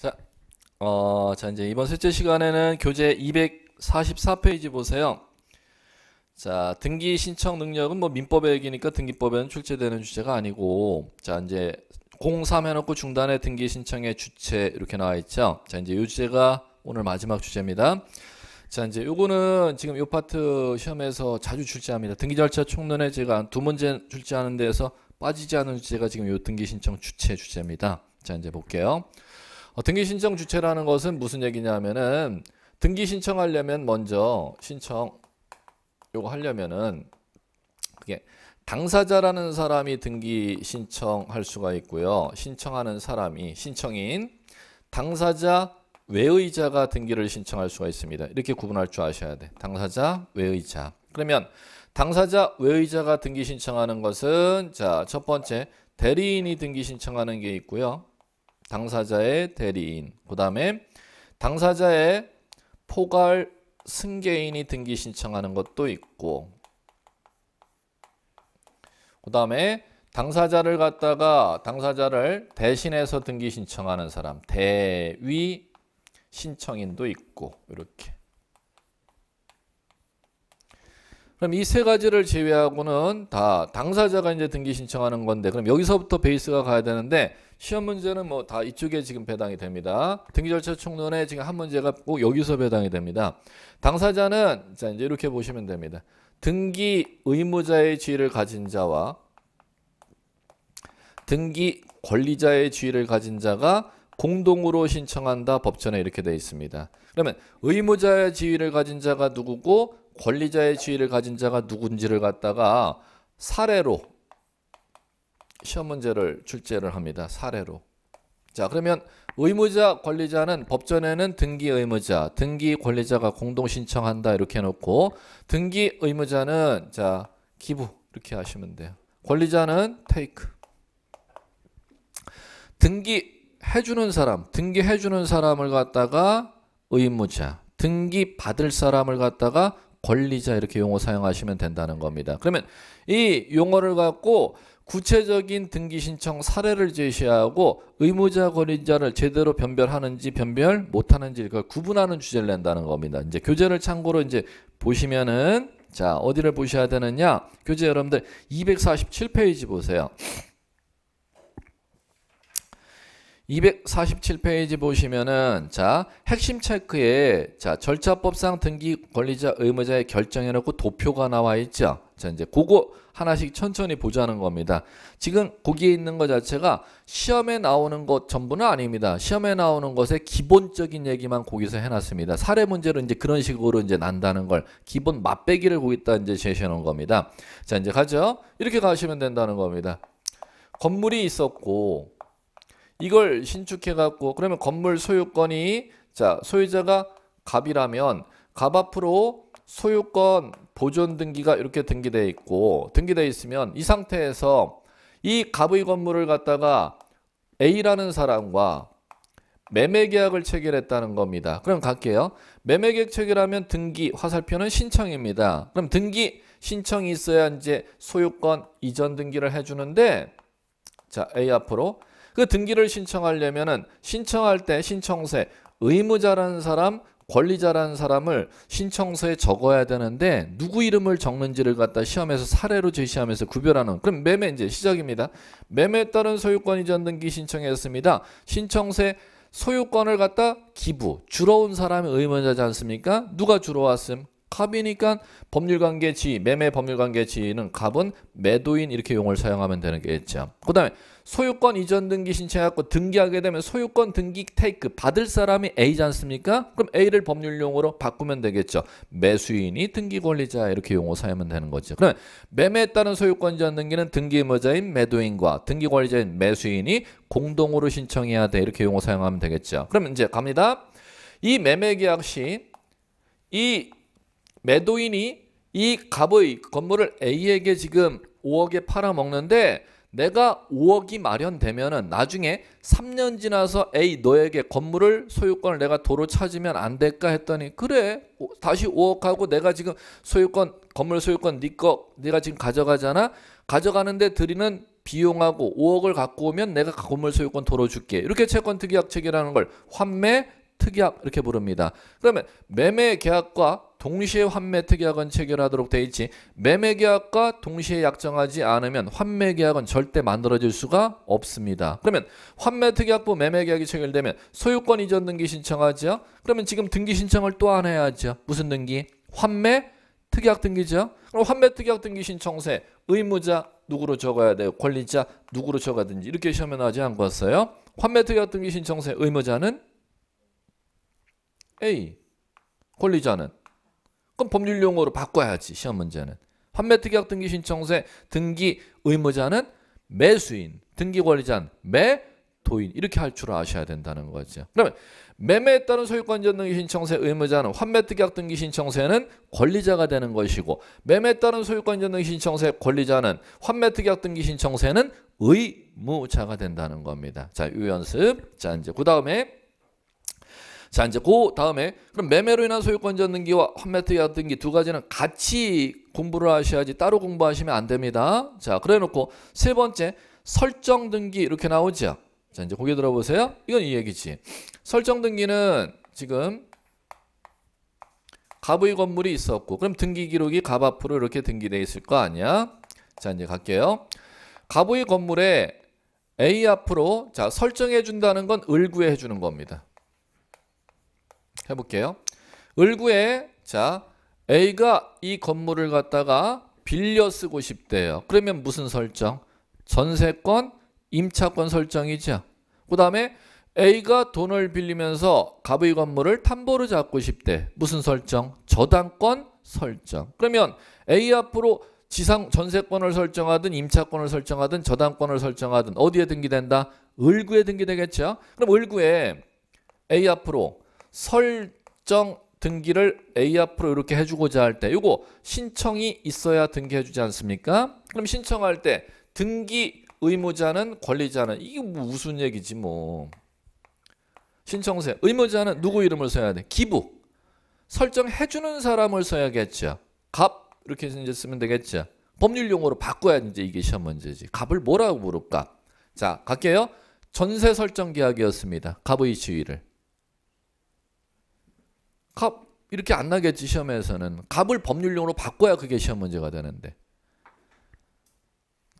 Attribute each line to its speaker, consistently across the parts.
Speaker 1: 자, 어, 자 이제 이번 셋째 시간에는 교재 244페이지 보세요. 자, 등기 신청 능력은 뭐 민법의 얘기니까 등기법에는 출제되는 주제가 아니고 자, 이제 03 해놓고 중단에 등기 신청의 주체 이렇게 나와 있죠. 자, 이제 이 주제가 오늘 마지막 주제입니다. 자, 이제 요거는 지금 요 파트 시험에서 자주 출제합니다. 등기 절차 총론에 제가 두 문제 출제하는 데에서 빠지지 않은 주제가 지금 요 등기 신청 주체 주제입니다. 자, 이제 볼게요. 어, 등기 신청 주체라는 것은 무슨 얘기냐면은 등기 신청하려면 먼저 신청 요거 하려면은 그게 당사자라는 사람이 등기 신청할 수가 있고요. 신청하는 사람이 신청인 당사자 외의자가 등기를 신청할 수가 있습니다. 이렇게 구분할 줄 아셔야 돼. 당사자 외의자. 그러면 당사자 외의자가 등기 신청하는 것은 자, 첫 번째 대리인이 등기 신청하는 게 있고요. 당사자의 대리인, 그 다음에 당사자의 포괄 승계인이 등기 신청하는 것도 있고 그 다음에 당사자를 갖다가 당사자를 대신해서 등기 신청하는 사람 대위 신청인도 있고 이렇게 그럼 이 세 가지를 제외하고는 다 당사자가 이제 등기 신청하는 건데 그럼 여기서부터 베이스가 가야 되는데 시험 문제는 뭐 다 이쪽에 지금 배당이 됩니다. 등기 절차 총론에 지금 한 문제가 꼭 여기서 배당이 됩니다. 당사자는 자 이제 이렇게 보시면 됩니다. 등기 의무자의 지위를 가진 자와 등기 권리자의 지위를 가진 자가 공동으로 신청한다 법전에 이렇게 되어 있습니다. 그러면 의무자의 지위를 가진 자가 누구고 권리자의 지위를 가진 자가 누군지를 갖다가 사례로 시험 문제를 출제를 합니다. 사례로. 자 그러면 의무자 권리자는 법전에는 등기 의무자 등기 권리자가 공동 신청한다 이렇게 해놓고 등기 의무자는 자 기부 이렇게 하시면 돼요 권리자는 테이크 등기 해주는 사람 등기 해주는 사람을 갖다가 의무자 등기 받을 사람을 갖다가 권리자 이렇게 용어 사용하시면 된다는 겁니다. 그러면 이 용어를 갖고 구체적인 등기 신청 사례를 제시하고 의무자 권리자를 제대로 변별하는지 변별 못하는지 그걸 구분하는 주제를 낸다는 겁니다. 이제 교재를 참고로 이제 보시면은 자 어디를 보셔야 되느냐 교재 여러분들 247페이지 보세요. 247페이지 보시면은 자 핵심 체크에 자 절차법상 등기 권리자 의무자의 결정해놓고 도표가 나와 있죠. 자 이제 그거 하나씩 천천히 보자는 겁니다. 지금 거기에 있는 것 자체가 시험에 나오는 것 전부는 아닙니다. 시험에 나오는 것의 기본적인 얘기만 거기서 해놨습니다. 사례 문제로 이제 그런 식으로 이제 난다는 걸 기본 맛배기를 거기다 이제 제시해놓은 겁니다. 자 이제 가죠. 이렇게 가시면 된다는 겁니다. 건물이 있었고 이걸 신축해 갖고 그러면 건물 소유권이 자 소유자가 갑이라면 갑 앞으로 소유권 보존 등기가 이렇게 등기되어 있고 등기되어 있으면 이 상태에서 이 갑의 건물을 갖다가 A라는 사람과 매매 계약을 체결했다는 겁니다. 그럼 갈게요. 매매 계약 체결하면 등기 화살표는 신청입니다. 그럼 등기 신청이 있어야 이제 소유권 이전 등기를 해주는데 자 A 앞으로 그 등기를 신청하려면은 신청할 때 신청서에 의무자라는 사람, 권리자라는 사람을 신청서에 적어야 되는데 누구 이름을 적는지를 갖다 시험에서 사례로 제시하면서 구별하는 그럼 매매 이제 시작입니다. 매매에 따른 소유권 이전 등기 신청했습니다. 신청서에 소유권을 갖다 기부 주러 온 사람이 의무자지 않습니까? 누가 주러 왔음? 갑이니까 법률관계 지위, 매매 법률관계 지위는 갑은 매도인 이렇게 용어를 사용하면 되는 게 있죠. 그 다음에 소유권 이전 등기 신청해고 등기하게 되면 소유권 등기 테이크 받을 사람이 A지 않습니까? 그럼 A를 법률 용으로 바꾸면 되겠죠. 매수인이 등기 권리자 이렇게 용어 사용하면 되는 거죠. 그럼 매매에 따른 소유권 이전 등기는 등기 의무자인 매도인과 등기 권리자인 매수인이 공동으로 신청해야 돼 이렇게 용어 사용하면 되겠죠. 그럼 이제 갑니다. 이 매매 계약 시이 매도인이 이 갑의 건물을 A에게 지금 5억에 팔아먹는데 내가 5억이 마련되면 나중에 3년 지나서 A 너에게 건물을 소유권을 내가 도로 찾으면 안 될까 했더니 그래 다시 5억 하고 내가 지금 소유권 건물 소유권 네 거 네가 지금 가져가잖아 가져가는데 드리는 비용하고 5억을 갖고 오면 내가 건물 소유권 도로 줄게 이렇게 채권 특약 체결하는 걸 환매 특약 이렇게 부릅니다. 그러면 매매 계약과 동시에 환매특약은 체결하도록 돼 있지 매매계약과 동시에 약정하지 않으면 환매계약은 절대 만들어질 수가 없습니다. 그러면 환매특약부 매매계약이 체결되면 소유권 이전 등기 신청하죠. 그러면 지금 등기 신청을 또 안 해야죠. 무슨 등기? 환매 특약 등기죠. 그럼 환매 특약 등기 신청세 의무자 누구로 적어야 돼요? 권리자 누구로 적어든지 이렇게 시험에 나지 않았어요. 환매 특약 등기 신청세 의무자는 A, 권리자는 그럼 법률 용어로 바꿔야지 시험 문제는. 환매특약 등기 신청세 서 등기 의무자는 매수인, 등기 권리자는 매도인 이렇게 할 줄 아셔야 된다는 거죠. 그러면 매매에 따른 소유권전 등기 신청세 의무자는 환매특약 등기 신청세는 권리자가 되는 것이고 매매에 따른 소유권전 등기 신청세 권리자는 환매특약 등기 신청세는 의무자가 된다는 겁니다. 자, 요 연습. 자, 이제 그 다음에 자 이제 그 다음에 그럼 매매로 인한 소유권자 등기와 환매특약 등기 두 가지는 같이 공부를 하셔야지 따로 공부하시면 안 됩니다. 자 그래 놓고 세 번째 설정 등기 이렇게 나오죠. 자 이제 고개 들어보세요. 이건 이 얘기지. 설정 등기는 지금 가부의 건물이 있었고 그럼 등기 기록이 갑 앞으로 이렇게 등기되어 있을 거 아니야. 자 이제 갈게요. 가부의 건물에 A 앞으로 자 설정해 준다는 건 을구에 해주는 겁니다. 해볼게요. 을구에 자 A가 이 건물을 갖다가 빌려 쓰고 싶대요. 그러면 무슨 설정? 전세권, 임차권 설정이죠. 그 다음에 A가 돈을 빌리면서 갑의 건물을 담보로 잡고 싶대. 무슨 설정? 저당권 설정. 그러면 A 앞으로 지상 전세권을 설정하든 임차권을 설정하든 저당권을 설정하든 어디에 등기된다? 을구에 등기되겠죠. 그럼 을구에 A 앞으로 설정 등기를 A 앞으로 이렇게 해주고자 할 때 이거 신청이 있어야 등기해주지 않습니까? 그럼 신청할 때 등기 의무자는 권리자는 이게 뭐 무슨 얘기지 뭐 신청세 의무자는 누구 이름을 써야 돼? 기부 설정해주는 사람을 써야겠죠 갑 이렇게 이제 쓰면 되겠죠 법률 용어로 바꿔야 이제 이게 시험 문제지 갑을 뭐라고 부를까? 자 갈게요 전세 설정 계약이었습니다 갑의 지위를 갑 이렇게 안 나겠지 시험에서는 갑을 법률용으로 바꿔야 그게 시험 문제가 되는데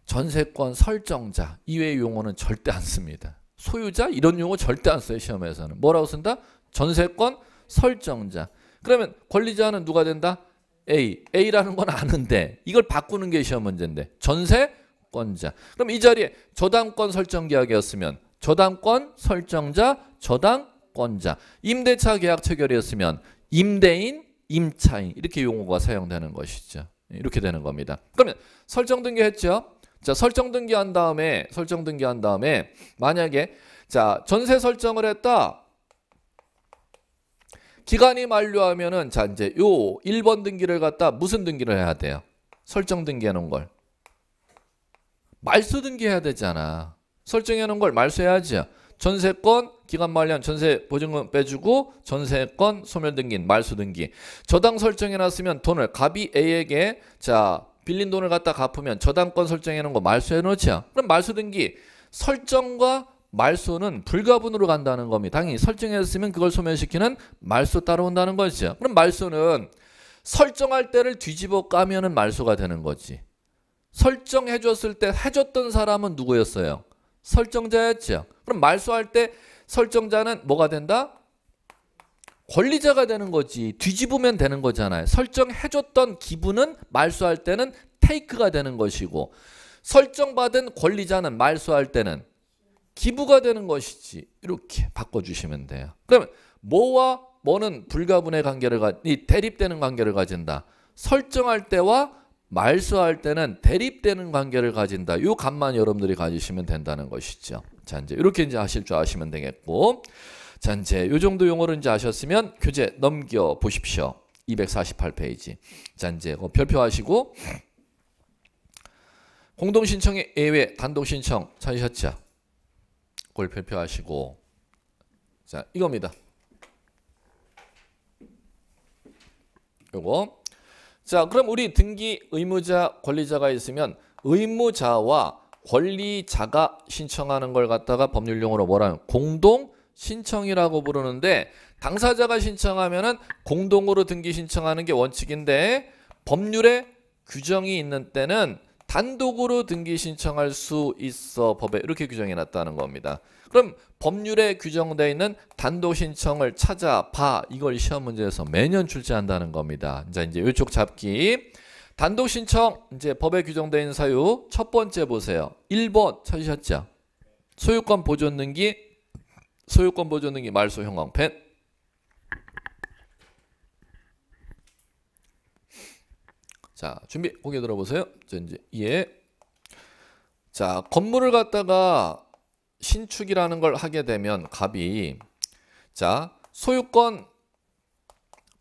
Speaker 1: 전세권 설정자 이외의 용어는 절대 안 씁니다. 소유자 이런 용어 절대 안 써요 시험에서는 뭐라고 쓴다? 전세권 설정자 그러면 권리자는 누가 된다? A A라는 건 아는데 이걸 바꾸는 게 시험 문제인데 전세권자 그럼 이 자리에 저당권 설정 계약이었으면 저당권 설정자 저당 권자 임대차 계약 체결이었으면 임대인, 임차인 이렇게 용어가 사용되는 것이죠. 이렇게 되는 겁니다. 그러면 설정 등기했죠. 자, 설정 등기한 다음에 설정 등기한 다음에 만약에 자, 전세 설정을 했다. 기간이 만료하면은 자, 이제 요 1번 등기를 갖다 무슨 등기를 해야 돼요? 설정 등기해 놓은 걸. 말소 등기해야 되잖아. 설정해 놓은 걸 말소해야죠. 전세권 기간 말년 전세 보증금 빼주고 전세권 소멸등기 인 말소등기 저당 설정해놨으면 돈을 갑이 A에게 자 빌린 돈을 갖다 갚으면 저당권 설정해놓은 거 말소해놓자 그럼 말소등기 설정과 말소는 불가분으로 간다는 겁니다 당연히 설정했으면 그걸 소멸시키는 말소 따라온다는 거죠 그럼 말소는 설정할 때를 뒤집어 까면은 말소가 되는 거지 설정해줬을 때 해줬던 사람은 누구였어요 설정자였죠 그럼 말소할 때 설정자는 뭐가 된다? 권리자가 되는 거지 뒤집으면 되는 거잖아요. 설정해줬던 기분은 말소할 때는 테이크가 되는 것이고 설정받은 권리자는 말소할 때는 기부가 되는 것이지 이렇게 바꿔주시면 돼요. 그러면 뭐와 뭐는 불가분의 관계를 가, 이 대립되는 관계를 가진다. 설정할 때와 말수할 때는 대립되는 관계를 가진다. 이 감만 여러분들이 가지시면 된다는 것이죠. 자, 이제 이렇게 이제 하실 줄 아시면 되겠고. 자, 이제 요 정도 용어를 이제 아셨으면 교재 넘겨 보십시오. 248페이지. 자, 이제 별표하시고 공동 신청의 예외 단독 신청 찾으셨죠? 그걸 별표하시고 자, 이겁니다. 요거 자, 그럼 우리 등기 의무자, 권리자가 있으면 의무자와 권리자가 신청하는 걸 갖다가 법률용어로 뭐라요? 공동 신청이라고 부르는데 당사자가 신청하면은 공동으로 등기 신청하는 게 원칙인데 법률에 규정이 있는 때는 단독으로 등기 신청할 수 있어 법에 이렇게 규정해 놨다는 겁니다. 그럼 법률에 규정되어 있는 단독 신청을 찾아봐 이걸 시험 문제에서 매년 출제한다는 겁니다. 자 이제 이쪽 잡기 단독 신청 이제 법에 규정되어 있는 사유 첫 번째 보세요. 1번 찾으셨죠? 소유권 보존 등기 소유권 보존 등기 말소 형광펜 자, 준비 고개 들어보세요. 자, 이제 예. 자, 건물을 갖다가 신축이라는 걸 하게 되면 갑이 자, 소유권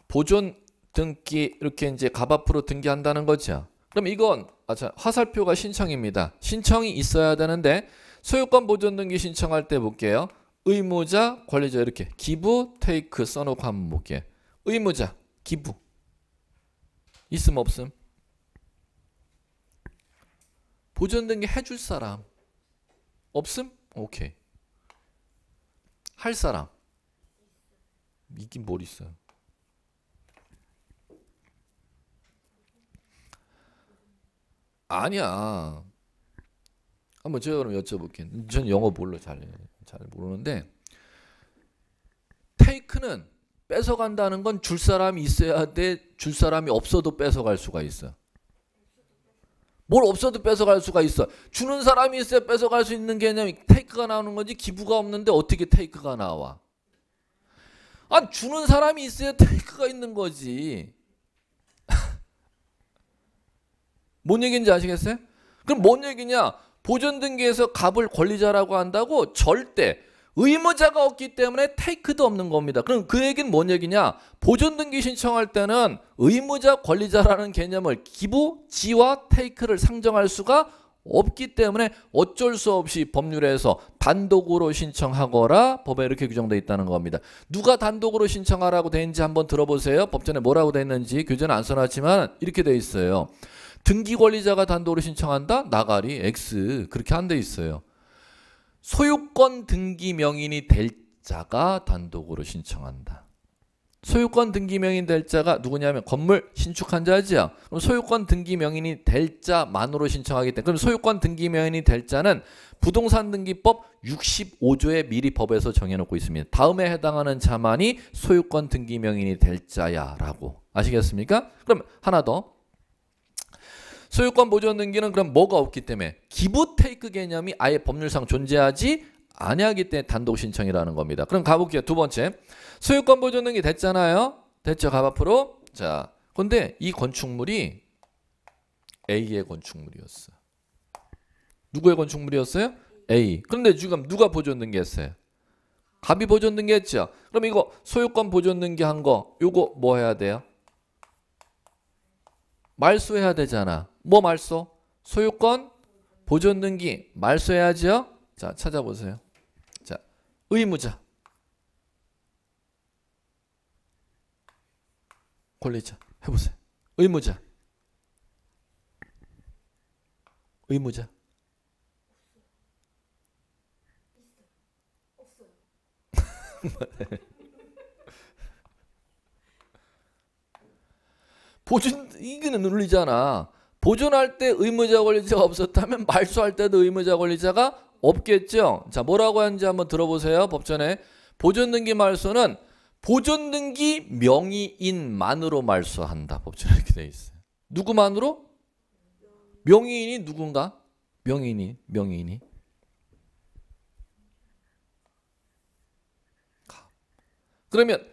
Speaker 1: 보존 등기 이렇게 이제 갑 앞으로 등기한다는 거죠. 그럼 이건 아, 자, 화살표가 신청입니다. 신청이 있어야 되는데 소유권 보존 등기 신청할 때 볼게요. 의무자, 관리자 이렇게 기부, 테이크 써놓고 한번 볼게요. 의무자, 기부 있음 없음 보존된 게 해줄 사람 없음? 오케이. 할 사람 있긴 뭘 있어요. 아니야. 한번 제가 그럼 여쭤볼게요. 전 영어 별로 잘, 잘 모르는데 테이크는 뺏어간다는 건 줄 사람이 있어야 돼. 줄 사람이 없어도 뺏어갈 수가 있어. 뭘 없어도 뺏어갈 수가 있어. 주는 사람이 있어야 뺏어갈 수 있는 개념이 테이크가 나오는 거지 기부가 없는데 어떻게 테이크가 나와? 아, 주는 사람이 있어야 테이크가 있는 거지. 뭔 얘기인지 아시겠어요? 그럼 뭔 얘기냐? 보존 등기에서 갑을 권리자라고 한다고 절대 의무자가 없기 때문에 테이크도 없는 겁니다. 그럼 그 얘기는 뭔 얘기냐? 보존등기 신청할 때는 의무자 권리자라는 개념을 기부, 지와 테이크를 상정할 수가 없기 때문에 어쩔 수 없이 법률에서 단독으로 신청하거라 법에 이렇게 규정되어 있다는 겁니다. 누가 단독으로 신청하라고 되어 있는지 한번 들어보세요. 법전에 뭐라고 되어 있는지 교재는 안 써놨지만 이렇게 되어 있어요. 등기 권리자가 단독으로 신청한다? 나가리, X 그렇게 안 돼 있어요. 소유권 등기 명인이 될 자가 단독으로 신청한다. 소유권 등기 명인 될 자가 누구냐면 건물 신축한 자지요. 그럼 소유권 등기 명인이 될 자만으로 신청하기 때문에 그럼 소유권 등기 명인이 될 자는 부동산 등기법 6 5조의 미리 법에서 정해놓고 있습니다. 다음에 해당하는 자만이 소유권 등기 명인이 될 자야라고 아시겠습니까? 그럼 하나 더 소유권 보존 등기는 그럼 뭐가 없기 때문에 기부 테이크 개념이 아예 법률상 존재하지 아니하기 때문에 단독 신청이라는 겁니다. 그럼 가볼게요. 두 번째. 소유권 보존 등기 됐잖아요. 됐죠. 갑 앞으로. 자, 근데 이 건축물이 A의 건축물이었어. 누구의 건축물이었어요? A. 그런데 지금 누가 보존 등기했어요? 갑이 보존 등기했죠. 그럼 이거 소유권 보존 등기한 거이거뭐 해야 돼요? 말소해야 되잖아. 뭐 말소? 소유권, 보존 등기 말소해야지요. 자, 찾아보세요. 자, 의무자. 권리자 해 보세요. 의무자. 의무자. 보존 이거는 논리잖아. 보존할 때 의무자 권리자가 없었다면 말소할 때도 의무자 권리자가 없겠죠. 자, 뭐라고 하는지 한번 들어보세요. 법전에 보존 등기 말소는 보존 등기 명의인만으로 말소한다. 법전에 이렇게 돼 있어요. 누구만으로? 명의인이 누군가? 명의인이 명의인이 그러면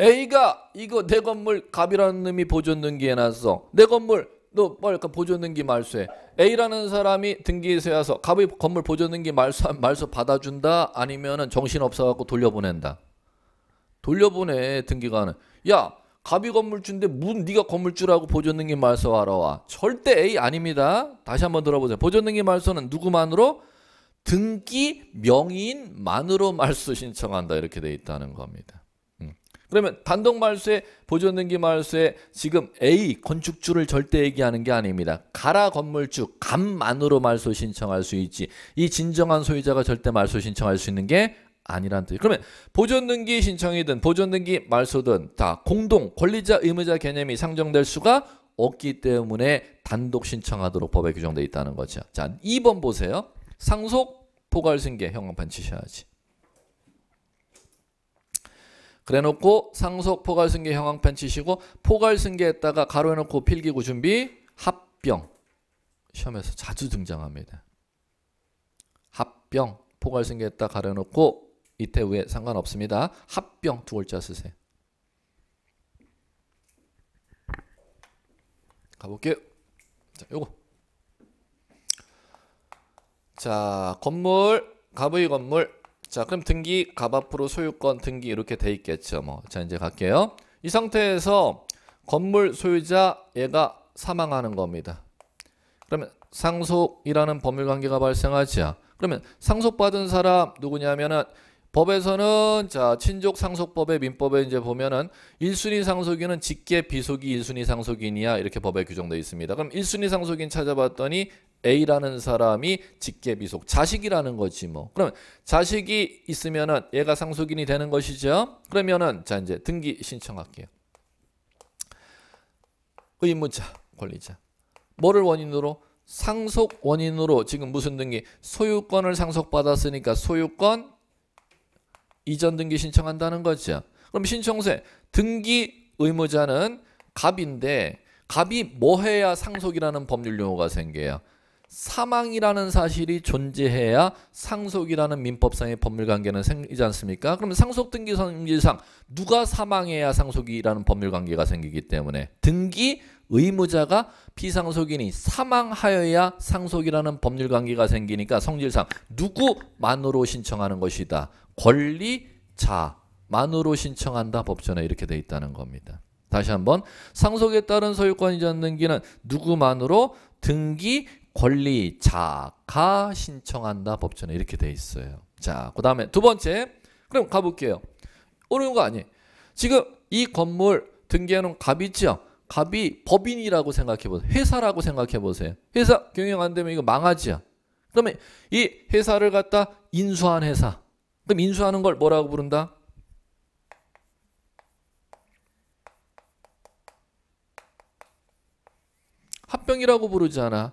Speaker 1: A가 이거 내 건물 갑이라는 놈이 보존등기 해놨어. 내 건물 너 뭐랄까 보존등기 말소해. A라는 사람이 등기에서 와서 갑의 건물 보존등기 말소 말소 받아준다 아니면은 정신 없어갖고 돌려보낸다. 돌려보내 등기관은 야 갑이 건물주인데 문 네가 건물주라고 보존등기 말소 하러 와. 절대 A 아닙니다. 다시 한번 들어보세요. 보존등기 말소는 누구만으로 등기 명인만으로 말소 신청한다 이렇게 돼 있다는 겁니다. 그러면 단독 말소에 보존 등기 말소에 지금 A 건축주를 절대 얘기하는 게 아닙니다. 가라 건물주 간만으로 말소 신청할 수 있지. 이 진정한 소유자가 절대 말소 신청할 수 있는 게 아니란 뜻. 그러면 보존 등기 신청이든 보존 등기 말소든 다 공동 권리자 의무자 개념이 상정될 수가 없기 때문에 단독 신청하도록 법에 규정되어 있다는 거죠. 자, 2번 보세요. 상속 포괄 승계 형광판 치셔야지. 그래놓고 상속 포괄승계 형황편 치시고 포괄승계했다가 가로해놓고 필기구 준비 합병 시험에서 자주 등장합니다. 합병 포괄승계했다 가려놓고 이태우에 상관없습니다. 합병 두 글자 쓰세요. 가볼게요. 자, 요거. 자, 건물, 갑의 건물, 자, 그럼 등기 갑 앞으로 소유권 등기 이렇게 돼 있겠죠. 뭐. 자, 이제 갈게요. 이 상태에서 건물 소유자 얘가 사망하는 겁니다. 그러면 상속이라는 법률 관계가 발생하죠. 그러면 상속받은 사람 누구냐면은 법에서는 자 친족 상속법의 민법에 이제 보면은 1순위 상속인은 직계 비속이 1순위 상속인이야 이렇게 법에 규정되어 있습니다. 그럼 1순위 상속인 찾아봤더니 A라는 사람이 직계비속 자식이라는 거지 뭐. 그럼 자식이 있으면은 얘가 상속인이 되는 것이죠. 그러면은 자 이제 등기 신청할게요. 의무자 권리자 뭐를 원인으로 상속 원인으로 지금 무슨 등기 소유권을 상속받았으니까 소유권 이전 등기 신청한다는 거죠. 그럼 신청세 등기 의무자는 갑인데 갑이 뭐 해야 상속이라는 법률 용어가 생겨요. 사망이라는 사실이 존재해야 상속이라는 민법상의 법률 관계는 생기지 않습니까? 그러 상속 등기 성질상 누가 사망해야 상속이라는 법률 관계가 생기기 때문에 등기 의무자가 피상속인이 사망하여야 상속이라는 법률 관계가 생기니까 성질상 누구만으로 신청하는 것이다. 권리자만으로 신청한다 법전에 이렇게 돼 있다는 겁니다. 다시 한번 상속에 따른 소유권이전 등기는 누구만으로 등기 권리 자가 신청한다 법전에 이렇게 돼 있어요. 자, 그다음에 두 번째. 그럼 가 볼게요. 어려운 거 아니에요. 지금 이 건물 등기하는 갑이죠. 갑이 법인이라고 생각해 보세요. 회사라고 생각해 보세요. 회사 경영 안 되면 이거 망하지요. 그러면 이 회사를 갖다 인수한 회사. 그럼 인수하는 걸 뭐라고 부른다? 합병이라고 부르지 않아.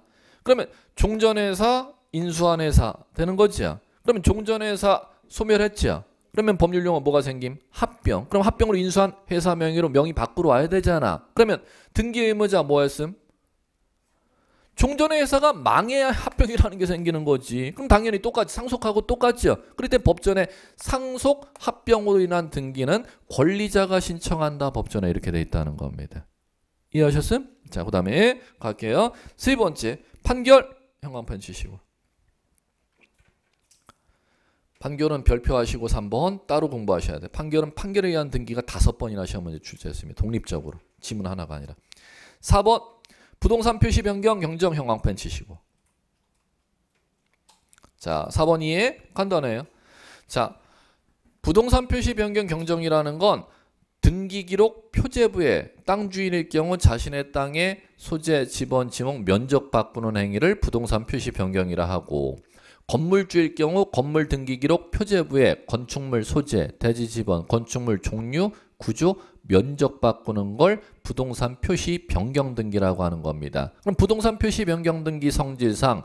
Speaker 1: 그러면 종전회사 인수한회사 되는 거지요. 그러면 종전회사 소멸했지요. 그러면 법률 용어 뭐가 생김? 합병. 그럼 합병으로 인수한 회사 명의로 명의 밖으로 와야 되잖아. 그러면 등기 의무자 뭐였음? 종전의 회사가 망해야 합병이라는 게 생기는 거지. 그럼 당연히 똑같이 상속하고 똑같지요. 그럴 때 법전에 상속 합병으로 인한 등기는 권리자가 신청한다 법전에 이렇게 돼 있다는 겁니다. 이해하셨음? 자, 그 다음에 갈게요. 세 번째, 판결. 형광펜 치시고. 판결은 별표하시고 3번 따로 공부하셔야 돼. 판결은 판결에 의한 등기가 다섯 번이나 시험 문제 출제했습니다. 독립적으로. 지문 하나가 아니라. 4번 부동산 표시 변경 경정 형광펜 치시고. 자, 4번 이해 간단해요. 자, 부동산 표시 변경 경정이라는 건 등기 기록 표제부에 땅 주인일 경우 자신의 땅의 소재, 지번, 지목, 면적 바꾸는 행위를 부동산 표시 변경이라 하고 건물주일 경우 건물 등기 기록 표제부에 건축물 소재, 대지 지번, 건축물 종류, 구조, 면적 바꾸는 걸 부동산 표시 변경 등기라고 하는 겁니다. 그럼 부동산 표시 변경 등기 성질상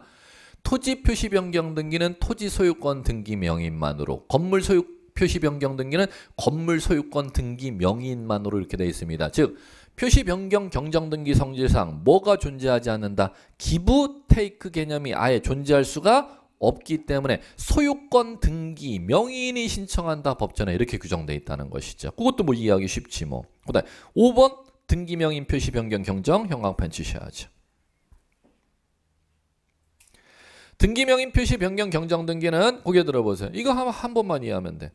Speaker 1: 토지 표시 변경 등기는 토지 소유권 등기 명인만으로 건물 소유 권 표시 변경 등기는 건물 소유권 등기 명인만으로 이렇게 되어 있습니다. 즉 표시 변경 경정 등기 성질상 뭐가 존재하지 않는다. 기부 테이크 개념이 아예 존재할 수가 없기 때문에 소유권 등기 명인이 신청한다 법전에 이렇게 규정되어 있다는 것이죠. 그것도 뭐 이해하기 쉽지 뭐. 그다음 5번 등기 명인 표시 변경 경정 형광판 치셔야죠. 등기 명인 표시 변경 경정 등기는 고개 들어보세요. 이거 한, 한 번만 이해하면 돼.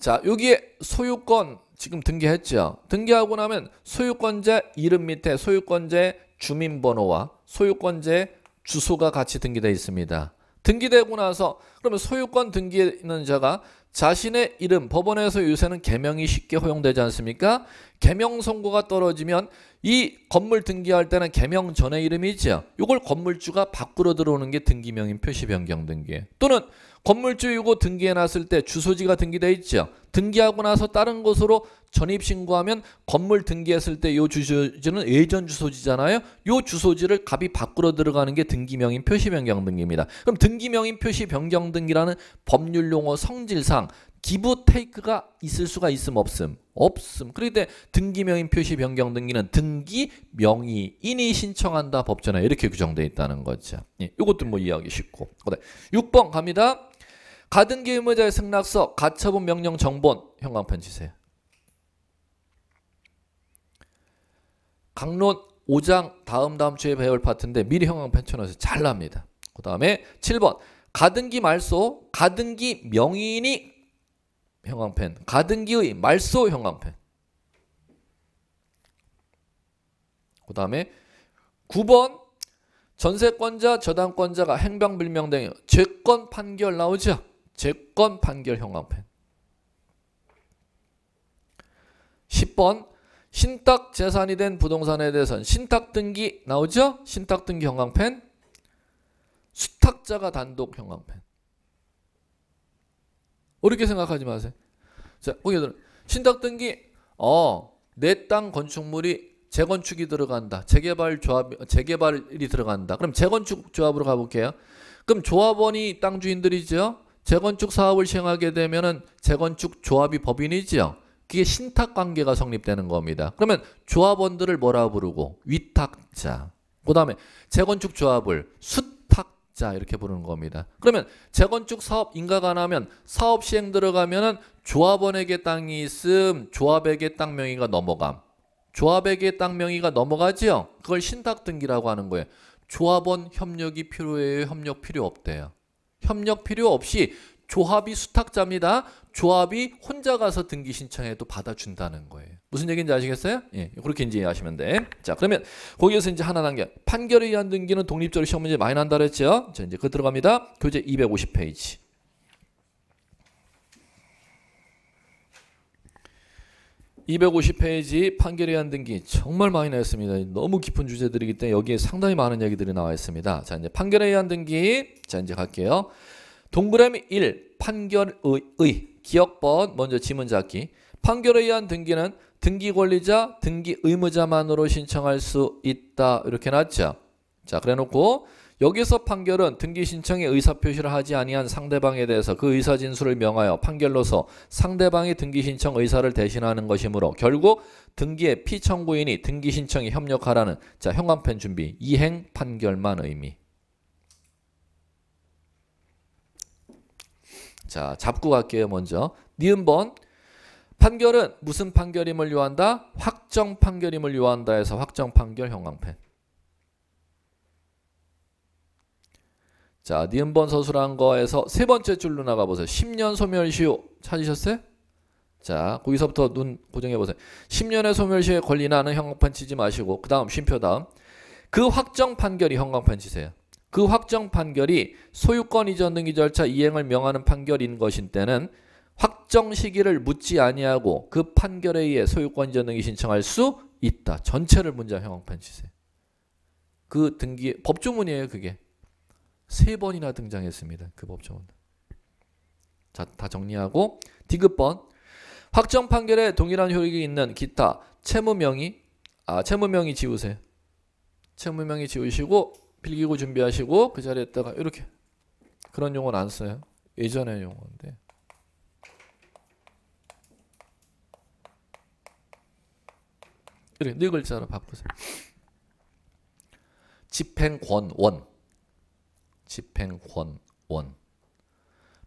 Speaker 1: 자, 여기에 소유권 지금 등기했죠. 등기하고 나면 소유권자 이름 밑에 소유권자의 주민번호와 소유권자의 주소가 같이 등기되어 있습니다. 등기되고 나서 그러면 소유권 등기에 있는 자가 자신의 이름 법원에서 요새는 개명이 쉽게 허용되지 않습니까? 개명 선고가 떨어지면 이 건물 등기할 때는 개명 전의 이름이지요. 이걸 건물주가 밖으로 들어오는 게 등기명인 표시 변경 등기. 또는 건물주 이거 등기해 놨을 때 주소지가 등기돼 있죠. 등기하고 나서 다른 곳으로 전입 신고하면 건물 등기했을 때 요 주소지는 예전 주소지잖아요. 요 주소지를 갑이 밖으로 들어가는 게 등기명인 표시 변경 등기입니다. 그럼 등기명인 표시 변경 등기라는 법률 용어 성질상 기부 테이크가 있을 수가 있음 없음 없음 그런데 등기 명인 표시 변경 등기는 등기 명의인이 신청한다 법전에 이렇게 규정되어 있다는 거죠 예, 이것도 뭐 이해하기 쉽고 6번 갑니다 가등기 의무자의 승낙서 가처분 명령 정본 형광펜 치세요 강론 5장 다음 다음 주에 배울 파트인데 미리 형광펜 쳐놔서 잘납니다 그 다음에 7번 가등기 말소 가등기 명인이 형광펜, 가등기의 말소 형광펜. 그 다음에 9번 전세권자, 저당권자가 행방불명 등의 권 판결 나오죠. 채권 판결 형광펜. 10번 신탁 재산이 된 부동산에 대해서는 신탁 등기 나오죠? 신탁 등기 형광펜. 수탁자가 단독 형광펜. 어렵게 생각하지 마세요. 자, 보기들 신탁 등기 어, 내 땅 건축물이 재건축이 들어간다. 재개발 조합 재개발이 들어간다. 그럼 재건축 조합으로 가 볼게요. 그럼 조합원이 땅 주인들이죠. 재건축 사업을 시행하게 되면은 재건축 조합이 법인이지 그게 신탁 관계가 성립되는 겁니다. 그러면 조합원들을 뭐라 부르고 위탁자. 그다음에 재건축 조합을 숫자 이렇게 부르는 겁니다. 그러면 재건축 사업 인가가 나면 사업 시행 들어가면은 조합원에게 땅이 있음 조합에게 땅 명의가 넘어감 조합에게 땅 명의가 넘어가지요. 그걸 신탁 등기라고 하는 거예요. 조합원 협력이 필요해요. 협력 필요 없대요. 협력 필요 없이 조합이 수탁자입니다. 조합이 혼자 가서 등기 신청해도 받아준다는 거예요. 무슨 얘기인지 아시겠어요? 예, 그렇게 이제 하시면 돼. 자, 그러면 거기에서 이제 하나 단계. 판결에 의한 등기는 독립적으로 시험 문제 많이 난다 그랬죠? 자, 이제 그 들어갑니다. 교재 250페이지. 이백오 페이지 판결에 의한 등기 정말 많이 나왔습니다. 너무 깊은 주제들이기 때문에 여기에 상당히 많은 얘기들이 나와 있습니다. 자 이제 판결에 의한 등기 자 이제 갈게요. 동그라미 일 판결의 기억번 먼저 지문 잡기 판결에 의한 등기는 등기 권리자, 등기 의무자만으로 신청할 수 있다. 이렇게 놨죠. 자, 그래 놓고 여기서 판결은 등기 신청에 의사 표시를 하지 아니한 상대방에 대해서 그 의사 진술을 명하여 판결로서 상대방이 등기 신청 의사를 대신하는 것이므로 결국 등기의 피청구인이 등기 신청에 협력하라는 자, 형광펜 준비 이행 판결만 의미. 자, 잡고 갈게요, 먼저. 니은번 판결은 무슨 판결임을 요한다? 확정 판결임을 요한다 해서 확정 판결 형광펜. 자, 니은번 서술한 거에서 세 번째 줄로 나가보세요. 10년 소멸시효 찾으셨어요? 자, 거기서부터 눈 고정해보세요. 10년의 소멸시효에 걸리나 는 형광펜 치지 마시고 그 다음 쉼표 다음 그 확정 판결이 형광펜 치세요. 그 확정 판결이 소유권 이전 등기 절차 이행을 명하는 판결인 것인 때는 확정 시기를 묻지 아니하고 그 판결에 의해 소유권전 등이 신청할 수 있다. 전체를 문장 형용판 치세그 등기 법조문이에요, 그게. 세 번이나 등장했습니다. 그 법조문. 자, 다 정리하고 디귿번 확정 판결에 동일한 효력이 있는 기타 채무명의 아, 채무명의 지우세요. 채무명의 지우시고 필기구 준비하시고 그 자리에다가 이렇게 그런 용어는 안 써요. 예전의 용어인데 이렇게 네 글자로 바꾸세요. 집행권원 집행권원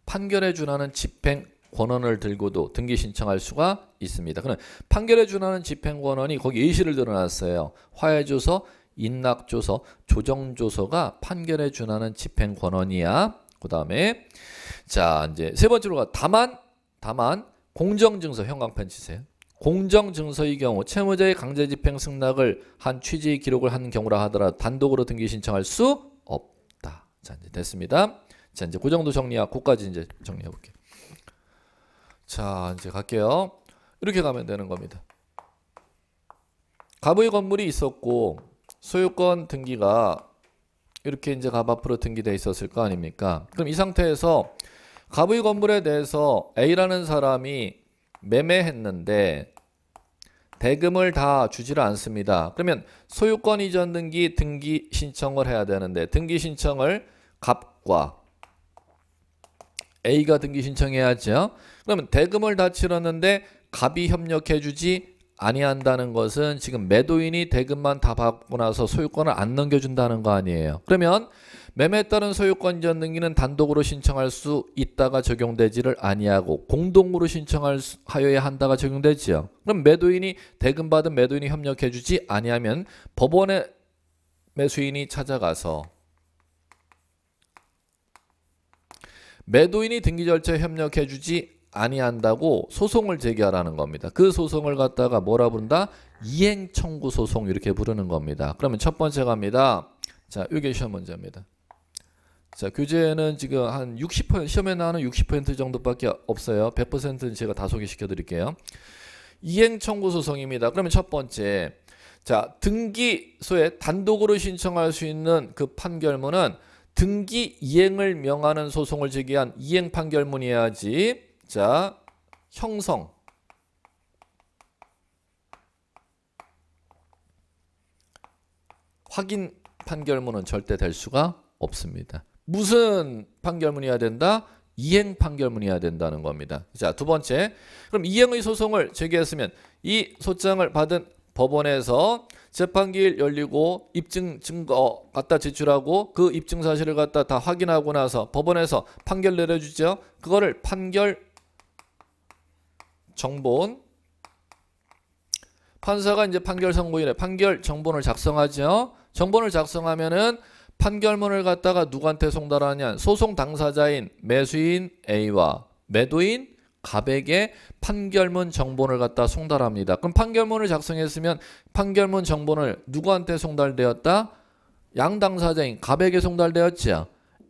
Speaker 1: 판결에 준하는 집행 권원을 들고도 등기 신청할 수가 있습니다. 그럼 판결에 준하는 집행권원이 거기 예시를 들어놨어요. 화해조서, 인낙조서, 조정조서가 판결에 준하는 집행권원이야. 그 다음에 자 이제 세 번째로가 다만 다만 공정증서 형광펜 치세요. 공정증서의 경우 채무자의 강제집행 승낙을 한 취지의 기록을 한 경우라 하더라도 단독으로 등기 신청할 수 없다. 자 이제 됐습니다. 자 이제 그 정도 정리하고 까지 이제 정리해 볼게요. 자 이제 갈게요. 이렇게 가면 되는 겁니다. 갑의 건물이 있었고 소유권 등기가 이렇게 이제 갑 앞으로 등기돼 있었을 거 아닙니까? 그럼 이 상태에서 갑의 건물에 대해서 A라는 사람이 매매했는데 대금을 다 주지를 않습니다. 그러면 소유권 이전 등기 등기 신청을 해야 되는데 등기 신청을 갑과 A가 등기 신청해야죠. 그러면 대금을 다 치렀는데 갑이 협력해 주지 아니한다는 것은 지금 매도인이 대금만 다 받고 나서 소유권을 안 넘겨준다는 거 아니에요. 그러면 매매에 따른 소유권 이전 등기는 단독으로 신청할 수 있다가 적용되지를 아니하고 공동으로 신청 하여야 한다가 적용되지요. 그럼 매도인이 대금 받은 매도인이 협력해 주지 아니하면 법원에 매수인이 찾아가서 매도인이 등기 절차에 협력해 주지 아니한다고 소송을 제기하라는 겁니다. 그 소송을 갖다가 뭐라 부른다? 이행청구 소송 이렇게 부르는 겁니다. 그러면 첫 번째 갑니다. 자, 이게 시험 문제입니다. 자, 교재는 지금 한 60%, 시험에 나오는 60% 정도밖에 없어요. 100%는 제가 다 소개시켜 드릴게요. 이행청구 소송입니다. 그러면 첫 번째. 자, 등기소에 단독으로 신청할 수 있는 그 판결문은 등기 이행을 명하는 소송을 제기한 이행 판결문이어야지. 자, 형성. 확인 판결문은 절대 될 수가 없습니다. 무슨 판결문이어야 된다? 이행 판결문이어야 된다는 겁니다. 자, 두 번째. 그럼 이행의 소송을 제기했으면 이 소장을 받은 법원에서 재판기일 열리고 입증 증거 갖다 제출하고 그 입증 사실을 갖다 다 확인하고 나서 법원에서 판결 내려주죠. 그거를 판결 정본 판사가 이제 판결 선고일에 판결 정본을 작성하죠. 정본을 작성하면은 판결문을 갖다가 누구한테 송달하냐 소송 당사자인 매수인 A와 매도인 갑에게 판결문 정본을 갖다 송달합니다. 그럼 판결문을 작성했으면 판결문 정본을 누구한테 송달되었다? 양당사자인 갑에게 송달되었지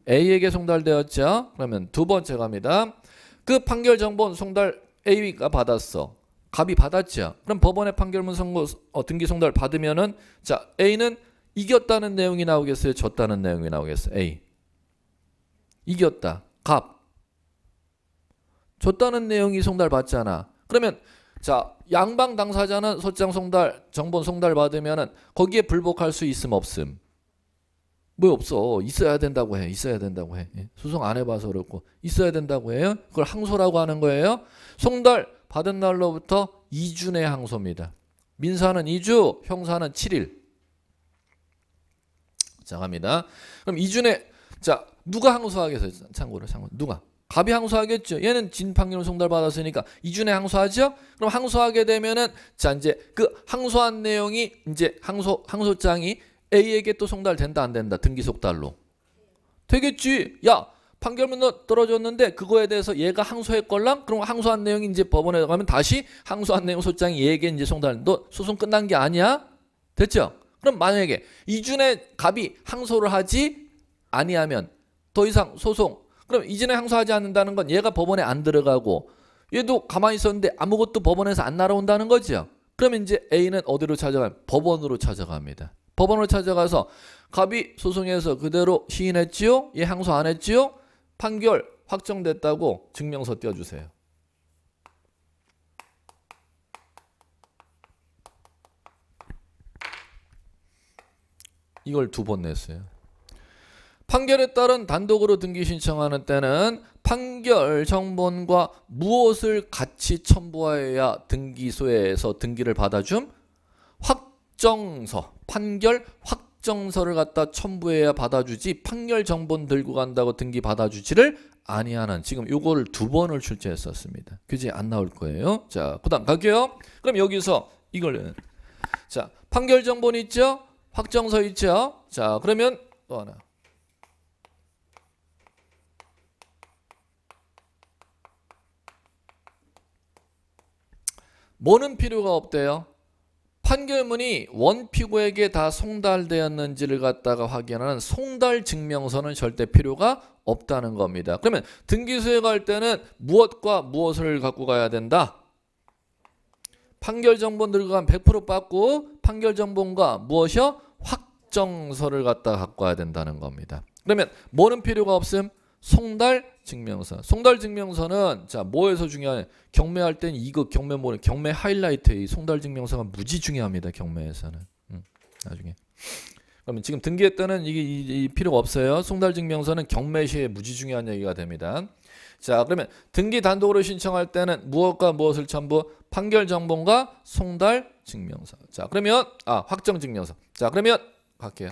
Speaker 1: A에게 송달되었죠. 그러면 두 번째 갑니다. 그 판결 정본 송달 A가 받았어. 갑이 받았죠. 그럼 법원의 판결문 선고 어, 등기 송달 받으면은 자 A는 이겼다는 내용이 나오겠어요? 졌다는 내용이 나오겠어요? A. 이겼다. 갑. 졌다는 내용이 송달 받잖아. 그러면 자 양방 당사자는 소장 송달, 정본 송달 받으면은 거기에 불복할 수 있음 없음. 뭐 없어. 있어야 된다고 해. 있어야 된다고 해. 예? 수송 안 해봐서 그렇고 있어야 된다고 해요. 그걸 항소라고 하는 거예요. 송달 받은 날로부터 2주 내 항소입니다. 민사는 2주, 형사는 7일. 자 갑니다. 그럼 이준의자 누가 항소하겠어요? 참고로 참고 누가? 갑이 항소하겠죠. 얘는 진판결 송달 받았으니까 이준에 항소하죠. 그럼 항소하게 되면은 자 이제 그 항소한 내용이 이제 항소 항소장이 A에게 또 송달된다 안 된다 등기 속달로 되겠지. 야 판결문 떨어졌는데 그거에 대해서 얘가 항소했걸랑 그럼 항소한 내용이 이제 법원에 가면 다시 항소한 내용 소장이 얘에게 이제 송달 너 소송 끝난 게 아니야 됐죠 그럼 만약에 이준의 갑이 항소를 하지 아니하면 더 이상 소송 그럼 이준에 항소하지 않는다는 건 얘가 법원에 안 들어가고 얘도 가만히 있었는데 아무것도 법원에서 안 날아온다는 거죠. 그러면 이제 A는 어디로 찾아가면 법원으로 찾아갑니다. 법원으로 찾아가서 갑이 소송에서 그대로 시인했지요? 얘 항소 안 했지요? 판결 확정됐다고 증명서 띄워주세요. 이걸 두 번 냈어요. 판결에 따른 단독으로 등기 신청하는 때는 판결 정본과 무엇을 같이 첨부하여야 등기소에서 등기를 받아줌? 확정서, 판결 확정서를 갖다 첨부해야 받아주지 판결 정본 들고 간다고 등기 받아주지를 아니하는 지금 요거를 두 번을 출제했었습니다. 그지 안 나올 거예요. 자, 그다음 갈게요. 그럼 여기서 이걸 자 판결 정본 있죠? 확정서 있죠? 자, 그러면 또 뭐 하나. 뭐는 필요가 없대요. 판결문이 원피고에게 다 송달되었는지를 갖다가 확인하는 송달 증명서는 절대 필요가 없다는 겁니다. 그러면 등기소에 갈 때는 무엇과 무엇을 갖고 가야 된다? 판결 정본들과 한100% 빠고 판결 정본과 무엇이요? 확정서를 갖다 갖고 와야 된다는 겁니다. 그러면 뭐는 필요가 없음? 송달 증명서. 송달 증명서는 자 뭐에서 중요하냐? 경매할 땐 이거 경매 모는 경매 하이라이트 이 송달 증명서가 무지 중요합니다. 경매에서는 음, 나중에. 그러면 지금 등기했다는 이게 이, 이 필요가 없어요. 송달 증명서는 경매 시에 무지 중요한 얘기가 됩니다. 자, 그러면 등기 단독으로 신청할 때는 무엇과 무엇을 첨부? 판결 정본과 송달 증명서. 자, 그러면 아, 확정 증명서. 자, 그러면 갈게요.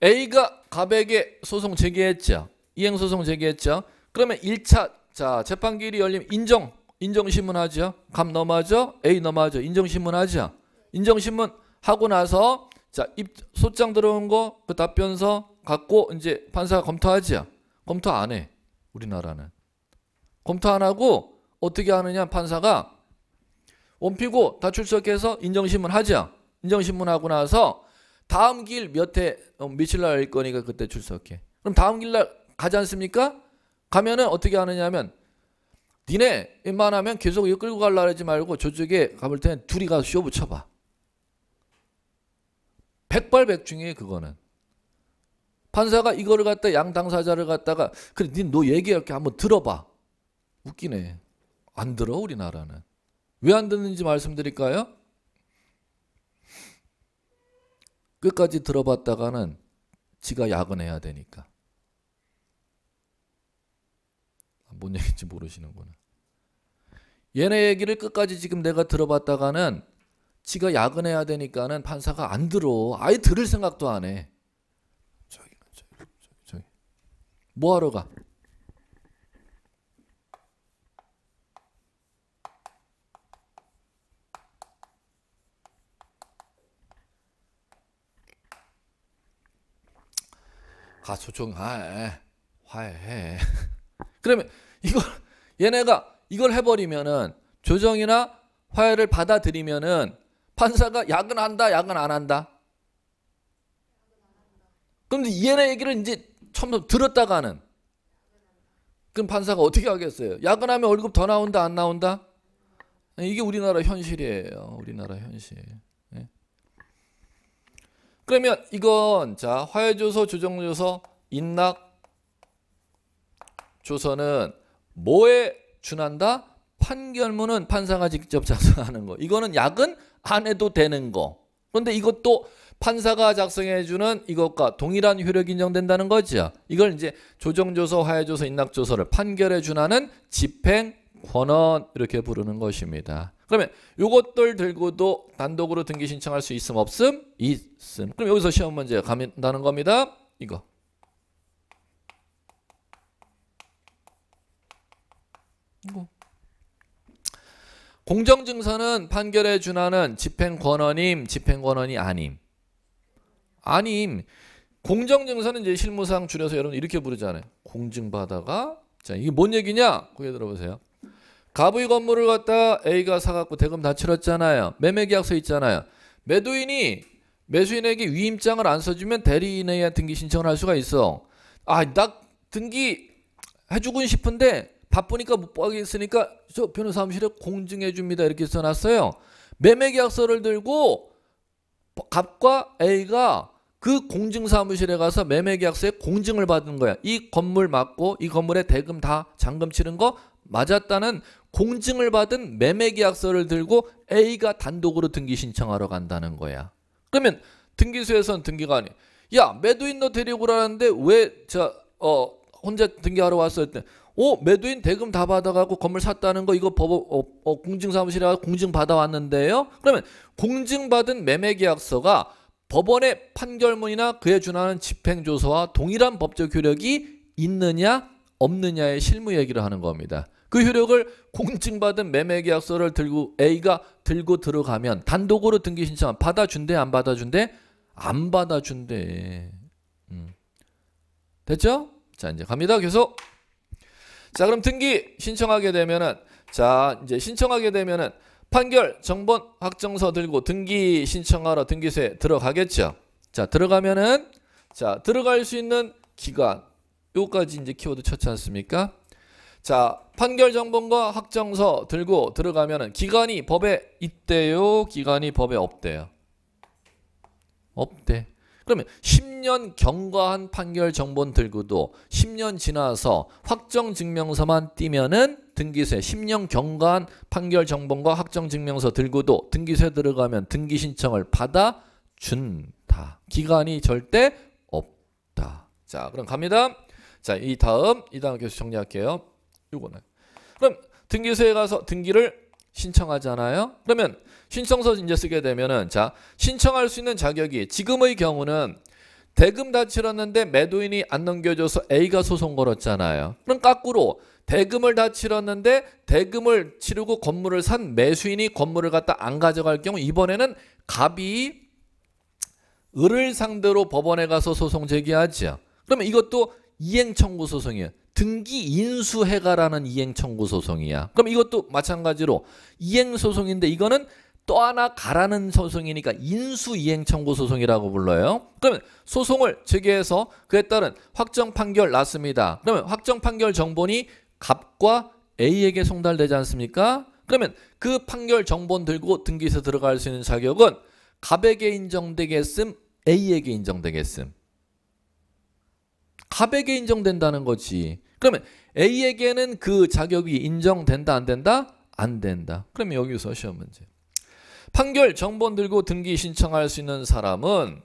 Speaker 1: A가 갑에게 소송 제기했죠. 이행 소송 제기했죠. 그러면 1차 자, 재판 기이 열리면 인정 인정 신문하죠. 갑 넘어죠. A 넘어죠. 인정 신문하죠. 인정 신문 하고 나서 자, 입, 소장 들어온 거, 그 답변서, 갖고 이제 판사가 검토하지요. 검토 안 해. 우리나라는. 검토 안 하고 어떻게 하느냐 판사가 원피고 다 출석해서 인정신문 하죠. 인정신문 하고 나서 다음 길 몇 해, 어, 며칠 날일 거니까 그때 출석해. 그럼 다음 길날 가지 않습니까? 가면은 어떻게 하느냐면 니네 웬만하면 계속 이 끌고 갈라 그지 말고 저쪽에 가볼 테 둘이 가서 쇼 붙여봐. 백발백중이에요 그거는. 판사가 이거를 갖다 양 당사자를 갖다가 그래 니너 얘기할게 한번 들어봐. 웃기네. 안 들어 우리나라는. 왜 안 듣는지 말씀드릴까요? 끝까지 들어봤다가는 지가 야근해야 되니까. 아, 뭔 얘기인지 모르시는구나. 얘네 얘기를 끝까지 지금 내가 들어봤다가는 지가 야근해야 되니까는 판사가 안 들어. 아예 들을 생각도 안 해. 뭐하러 가? 가수중하에 아, 화해. 그러면 이걸 얘네가 이걸 해버리면은 조정이나 화해를 받아들이면은 판사가 야근한다, 야근 안 한다. 그럼 얘네 얘기를 이제 처음 들었다가는 그럼 판사가 어떻게 하겠어요? 야근하면 월급 더 나온다 안 나온다? 이게 우리나라 현실이에요. 우리나라 현실. 네. 그러면 이건 자 화해조서, 조정조서, 인락 조서는 뭐에 준한다? 판결문은 판사가 직접 작성하는 거. 이거는 약은 안 해도 되는 거. 그런데 이것도 판사가 작성해주는 이것과 동일한 효력 인정된다는 거죠. 이걸 이제 조정조서, 화해조서, 인낙조서를 판결에 준하는 집행 권원 이렇게 부르는 것입니다. 그러면 이것들 들고도 단독으로 등기 신청할 수 있음 없음? 있음. 그럼 여기서 시험 문제 가면다는 겁니다. 이거. 이거. 뭐. 공정증서는 판결에 준하는 집행권원임, 집행권원이 아님. 아님 공정증서는 이제 실무상 줄여서 여러분 이렇게 부르잖아요. 공증받아가 자 이게 뭔 얘기냐? 거기 들어보세요. 가의 건물을 갖다 A가 사갖고 대금 다 치렀잖아요. 매매계약서 있잖아요. 매도인이 매수인에게 위임장을 안 써주면 대리인에 등기 신청을 할 수가 있어. 아나 등기 해주고 싶은데 바쁘니까 못 하겠으니까 저 변호사무실에 공증해 줍니다 이렇게 써놨어요. 매매계약서를 들고 갑과 A가 그 공증사무실에 가서 매매계약서에 공증을 받은 거야. 이 건물 맞고 이 건물에 대금 다 잔금 치는거 맞았다는 공증을 받은 매매계약서를 들고 A가 단독으로 등기 신청하러 간다는 거야. 그러면 등기소에선 등기가 아니. 야 매도인 너 데리고 오라는데 왜 저 어 혼자 등기하러 왔을 때. 오 매도인 대금 다 받아가고 건물 샀다는 거 이거 법어 어, 어, 공증사무실에 가서 공증 받아왔는데요. 그러면 공증받은 매매계약서가 법원의 판결문이나 그에 준하는 집행조서와 동일한 법적 효력이 있느냐 없느냐의 실무 얘기를 하는 겁니다. 그 효력을 공증받은 매매계약서를 들고 A가 들고 들어가면 단독으로 등기 신청 받아준대 안 받아준대 안 받아준대. 음. 됐죠? 자 이제 갑니다. 계속. 자 그럼 등기 신청하게 되면은 자 이제 신청하게 되면은 판결, 정본, 확정서 들고 등기 신청하러 등기소에 들어가겠죠. 자, 들어가면은 자, 들어갈 수 있는 기간. 요까지 이제 키워드 쳤지 않습니까? 자, 판결 정본과 확정서 들고 들어가면은 기간이 법에 있대요. 기간이 법에 없대요. 없대. 그러면 10년 경과한 판결 정본 들고도 10년 지나서 확정 증명서만 띄면은 등기세 10년 경과한 판결 정본과 확정 증명서 들고도 등기세 들어가면 등기 신청을 받아 준다. 기간이 절대 없다. 자, 그럼 갑니다. 자, 이 다음 이 다음 교수 정리할게요. 요거는 그럼 등기소에 가서 등기를 신청하잖아요. 그러면 신청서 이제 쓰게 되면은 자, 신청할 수 있는 자격이 지금의 경우는 대금 다 치렀는데 매도인이 안 넘겨줘서 A가 소송 걸었잖아요. 그럼 깎으로 대금을 다 치렀는데 대금을 치르고 건물을 산 매수인이 건물을 갖다 안 가져갈 경우 이번에는 갑이 을을 상대로 법원에 가서 소송 제기하죠 그러면 이것도 이행청구 소송이에요. 등기 인수해가라는 이행청구 소송이야. 그럼 이것도 마찬가지로 이행소송인데 이거는 또 하나 가라는 소송이니까 인수이행청구 소송이라고 불러요. 그러면 소송을 제기해서 그에 따른 확정 판결 났습니다. 그러면 확정 판결 정본이 갑과 A에게 송달되지 않습니까? 그러면 그 판결 정본 들고 등기소 들어갈 수 있는 자격은 갑에게 인정되겠음 A에게 인정되겠음 갑에게 인정된다는 거지 그러면 A에게는 그 자격이 인정된다 안 된다? 안 된다 그러면 여기서 시험 문제 판결 정본 들고 등기 신청할 수 있는 사람은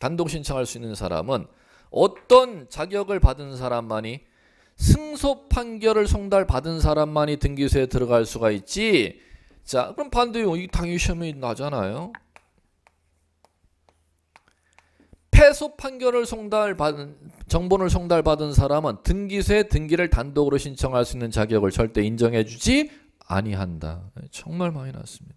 Speaker 1: 단독 신청할 수 있는 사람은 어떤 자격을 받은 사람만이 승소 판결을 송달받은 사람만이 등기소에 들어갈 수가 있지. 자, 그럼 반대요. 당연히 시험이 나잖아요. 패소 판결을 송달받은 정본을 송달받은 사람은 등기소에 등기를 단독으로 신청할 수 있는 자격을 절대 인정해 주지 아니한다. 정말 많이 났습니다.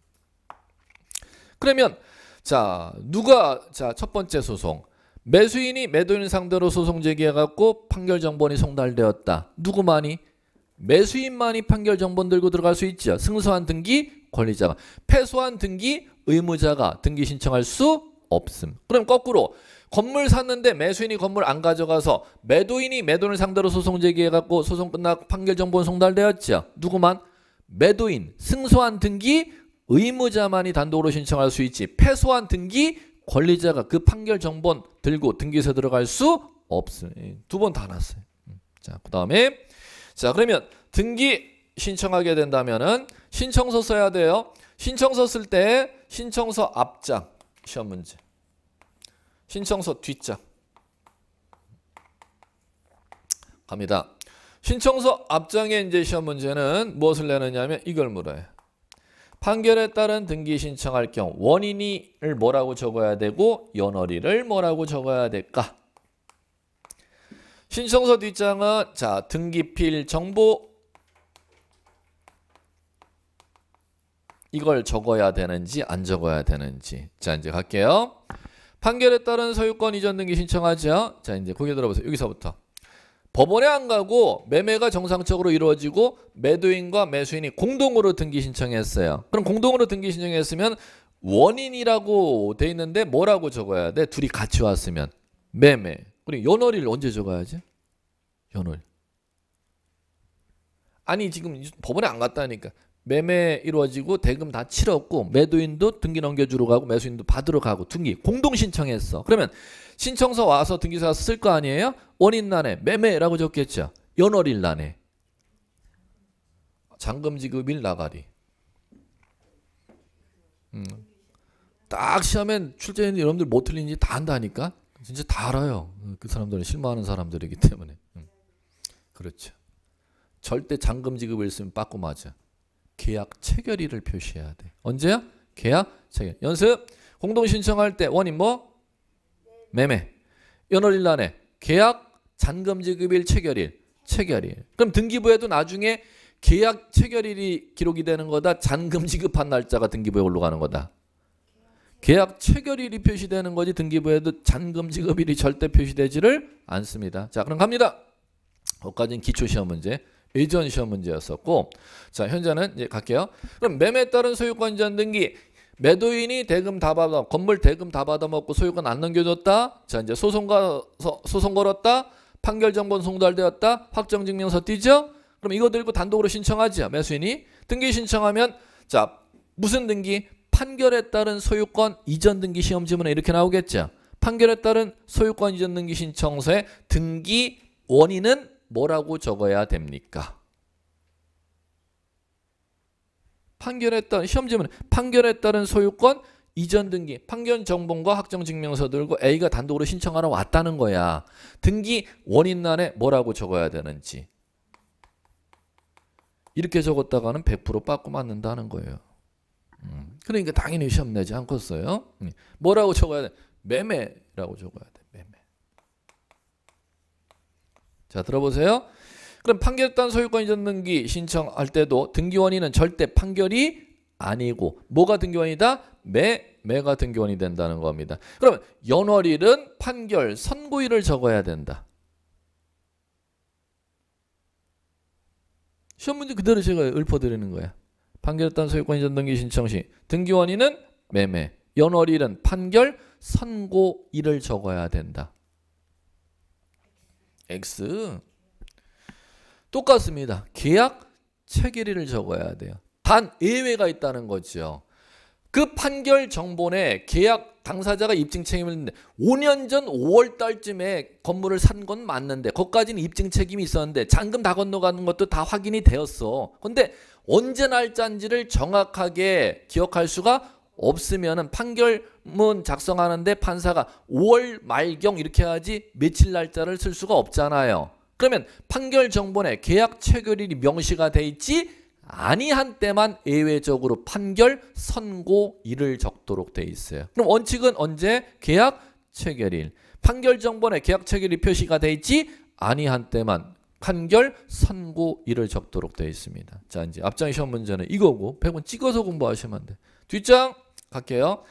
Speaker 1: 그러면 자, 누가 자, 첫 번째 소송 매수인이 매도인 상대로 소송 제기해갖고 판결 정본이 송달되었다. 누구만이? 매수인만이 판결 정본 들고 들어갈 수 있죠. 승소한 등기 권리자가 패소한 등기 의무자가 등기 신청할 수 없음. 그럼 거꾸로 건물 샀는데 매수인이 건물 안 가져가서 매도인이 매도인을 상대로 소송 제기해갖고 소송 끝나고 판결 정본 송달되었죠. 누구만? 매도인, 승소한 등기 의무자만이 단독으로 신청할 수 있지. 패소한 등기 권리자가 그 판결 정본 들고 등기소에 들어갈 수 없음. 두번 다 났어요. 음, 자, 그 다음에 자 그러면 등기 신청하게 된다면은 신청서 써야 돼요. 신청서 쓸 때 신청서 앞장 시험 문제. 신청서 뒷장. 갑니다. 신청서 앞장에 이제 시험 문제는 무엇을 내느냐 면 이걸 물어요. 판결에 따른 등기 신청할 경우 원인이를 뭐라고 적어야 되고 연월일을 뭐라고 적어야 될까? 신청서 뒷장은 자 등기필 정보 이걸 적어야 되는지 안 적어야 되는지 자 이제 갈게요. 판결에 따른 소유권 이전 등기 신청하죠. 자 이제 고개 들어보세요. 여기서부터 법원에 안 가고 매매가 정상적으로 이루어지고 매도인과 매수인이 공동으로 등기 신청했어요. 그럼 공동으로 등기 신청했으면 원인이라고 돼 있는데 뭐라고 적어야 돼? 둘이 같이 왔으면 매매. 그리고 연월일 언제 적어야지? 연월. 아니 지금 법원에 안 갔다니까 매매 이루어지고 대금 다 치렀고 매도인도 등기 넘겨주러 가고 매수인도 받으러 가고 등기 공동 신청했어. 그러면 신청서 와서 등기사 쓸거 아니에요? 원인란에 매매라고 적겠죠. 연월일란에 잔금지급일 나가리. 음. 딱 시험엔 출제했는데 여러분들 못틀리는지다 뭐 안다니까. 진짜 다 알아요. 음, 그 사람들은 실망하는 사람들이기 때문에. 음. 그렇죠. 절대 잔금지급을있으면 빠꾸 맞아. 계약 체결일을 표시해야 돼. 언제야 계약 체결. 연습. 공동 신청할 때 원인 뭐? 매매. 연월일 날에 계약 잔금 지급일 체결일. 체결일. 그럼 등기부에도 나중에 계약 체결일이 기록이 되는 거다. 잔금 지급한 날짜가 등기부에 올라가는 거다. 계약 체결일이 표시되는 거지 등기부에도 잔금 지급일이 절대 표시되지를 않습니다. 자 그럼 갑니다. 거기까지는 기초시험 문제. 예전 시험 문제였었고 자 현재는 이제 갈게요. 그럼 매매 에 따른 소유권전 이 등기 매도인이 대금 다 받아 건물 대금 다 받아먹고 소유권 안 넘겨줬다. 자 이제 소송 가서 소송 걸었다. 판결 정본 송달되었다. 확정 증명서 띄죠. 그럼 이거 들고 단독으로 신청하지요. 매수인이 등기 신청하면 자 무슨 등기 판결에 따른 소유권 이전 등기 시험 지문에 이렇게 나오겠죠. 판결에 따른 소유권 이전 등기 신청서의 등기 원인은 뭐라고 적어야 됩니까? 판결에 따 시험지문 판결에 따른 소유권 이전 등기 판결 정본과 확정 증명서 들고 A가 단독으로 신청하러 왔다는 거야. 등기 원인란에 뭐라고 적어야 되는지 이렇게 적었다가는 100% 빠꾸 맞는다는 거예요. 음, 그러니까 당연히 시험 내지 않겠어요. 음, 뭐라고 적어야 돼? 매매라고 적어야 돼. 매매. 자 들어보세요. 그럼 판결단 소유권 이전 등기 신청할 때도 등기 원인은 절대 판결이 아니고 뭐가 등기 원이다? 매 매가 등기 원이 된다는 겁니다. 그러 연월일은 판결 선고일을 적어야 된다. 시험 문제 그대로 제가 읊어드리는 거야. 판결단 소유권 이전 등기 신청 시 등기 원인은 매매, 연월일은 판결 선고일을 적어야 된다. X. 똑같습니다. 계약 체결일을 적어야 돼요. 단 예외가 있다는 거죠. 그 판결 정본에 계약 당사자가 입증 책임을 했는데 5년 전 5월 달쯤에 건물을 산 건 맞는데 거기까지는 입증 책임이 있었는데 잔금 다 건너가는 것도 다 확인이 되었어. 근데 언제 날짜인지를 정확하게 기억할 수가 없으면은 판결문 작성하는데 판사가 5월 말경 이렇게 하지 며칠 날짜를 쓸 수가 없잖아요. 그러면 판결 정본에 계약 체결일이 명시가 돼 있지 아니한 때만 예외적으로 판결 선고일을 적도록 돼 있어요. 그럼 원칙은 언제 계약 체결일 판결 정본에 계약 체결이 표시가 돼 있지 아니한 때만 판결 선고일을 적도록 돼 있습니다. 자 이제 앞장 이 시험 문제는 이거고 100번 찍어서 공부하시면 돼. 뒷장 갈게요.